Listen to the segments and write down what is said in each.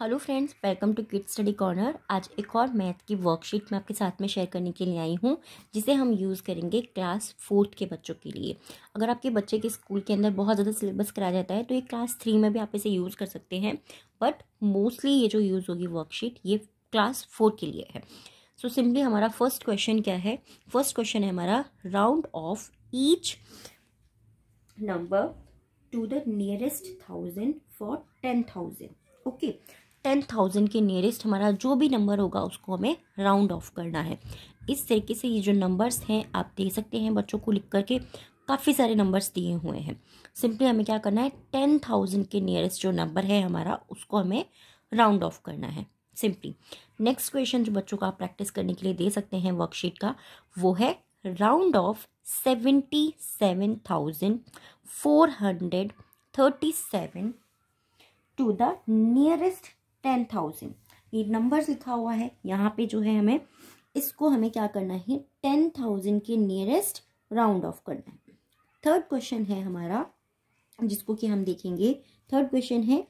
Hello friends welcome to kid study corner आज एक और मैथ की वर्कशीट मैं आपके साथ में शेयर करने के लिए आई हूँ जिसे हम यूज़ करेंगे क्लास फोर्थ के बच्चों के लिए अगर आपके बच्चे के स्कूल के अंदर बहुत ज़्यादा सिलेबस कराया जाता है तो ये क्लास थ्री में भी आप इसे यूज़ कर सकते हैं बट मोस्टली ये जो यूज़ होगी वर्कशीट ये क्लास फोर के लिए है सो so, सिंपली हमारा फर्स्ट क्वेश्चन क्या है फर्स्ट क्वेश्चन है हमारा round off each number to the nearest thousand for ten thousand okay okay. Ten thousand के नियरेस्ट हमारा जो भी नंबर होगा उसको हमें राउंड ऑफ करना है इस तरीके से ये जो नंबर्स हैं आप दे सकते हैं बच्चों को लिख करके काफ़ी सारे नंबर्स दिए हुए हैं सिंपली हमें क्या करना है टेन थाउजेंड के नियरेस्ट जो नंबर है हमारा उसको हमें राउंड ऑफ करना है सिंपली नेक्स्ट क्वेश्चन जो बच्चों को आप प्रैक्टिस करने के लिए दे सकते हैं वर्कशीट का वो है round off seventy seven thousand four hundred thirty seven to the nearest ten thousand ये नंबर लिखा हुआ है यहाँ पे जो है हमें इसको हमें क्या करना है टेन थाउजेंड के नियरेस्ट राउंड ऑफ करना है थर्ड क्वेश्चन है हमारा जिसको कि हम देखेंगे थर्ड क्वेश्चन है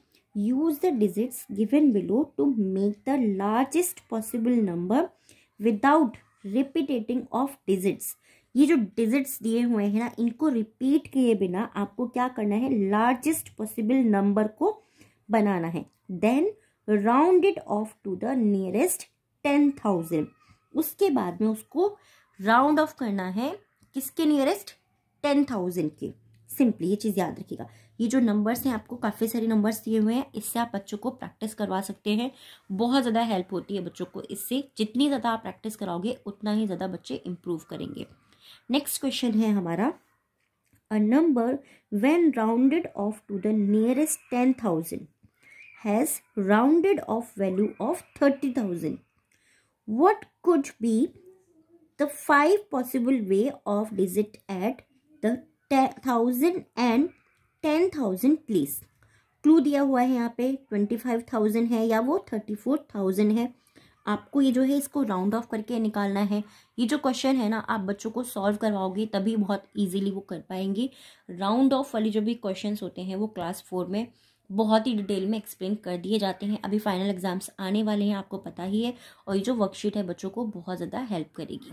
use the digits given below to make the largest possible number without repeating of digits ये जो डिजिट्स दिए हुए हैं ना इनको रिपीट किए बिना आपको क्या करना है लार्जेस्ट पॉसिबल नंबर को बनाना है then it off to the nearest ten thousand उसके बाद में उसको राउंड ऑफ करना है किसके नियरेस्ट टेन थाउजेंड के सिंपली ये चीज़ याद रखिएगा ये जो नंबर्स हैं आपको काफ़ी सारे नंबर्स दिए हुए हैं इससे आप बच्चों को प्रैक्टिस करवा सकते हैं बहुत ज़्यादा हेल्प होती है बच्चों को इससे जितनी ज़्यादा आप प्रैक्टिस कराओगे उतना ही ज़्यादा बच्चे इम्प्रूव करेंगे नेक्स्ट क्वेश्चन है हमारा a number when rounded off to the nearest ten thousand has rounded off value of 30,000. What could be the five possible way of digit at the thousand and ten thousand please clue दिया हुआ है यहाँ पे twenty five thousand है या वो thirty four thousand है आपको ये जो है इसको राउंड ऑफ करके निकालना है ये जो क्वेश्चन है ना आप बच्चों को सॉल्व करवाओगे तभी बहुत इजीली वो कर पाएंगे राउंड ऑफ वाले जो भी क्वेश्चंस होते हैं वो क्लास फोर में बहुत ही डिटेल में एक्सप्लेन कर दिए जाते हैं अभी फाइनल एग्ज़ाम्स आने वाले हैं आपको पता ही है और ये जो वर्कशीट है बच्चों को बहुत ज़्यादा हेल्प करेगी